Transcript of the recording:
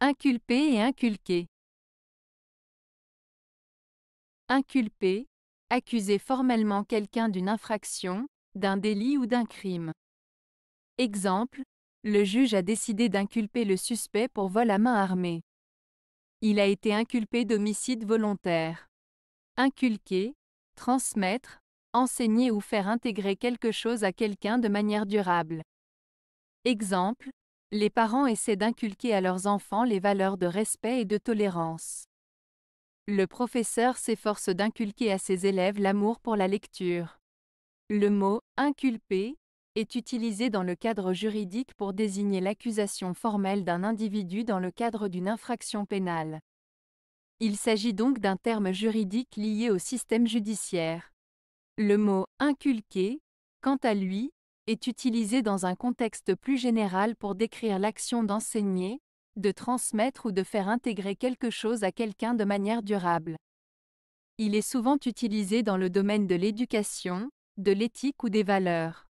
Inculper et inculquer. Inculper, accuser formellement quelqu'un d'une infraction, d'un délit ou d'un crime. Exemple, le juge a décidé d'inculper le suspect pour vol à main armée. Il a été inculpé d'homicide volontaire. Inculquer, transmettre, enseigner ou faire intégrer quelque chose à quelqu'un de manière durable. Exemple, les parents essaient d'inculquer à leurs enfants les valeurs de respect et de tolérance. Le professeur s'efforce d'inculquer à ses élèves l'amour pour la lecture. Le mot "inculpé" est utilisé dans le cadre juridique pour désigner l'accusation formelle d'un individu dans le cadre d'une infraction pénale. Il s'agit donc d'un terme juridique lié au système judiciaire. Le mot inculquer, quant à lui, est utilisé dans un contexte plus général pour décrire l'action d'enseigner, de transmettre ou de faire intégrer quelque chose à quelqu'un de manière durable. Il est souvent utilisé dans le domaine de l'éducation, de l'éthique ou des valeurs.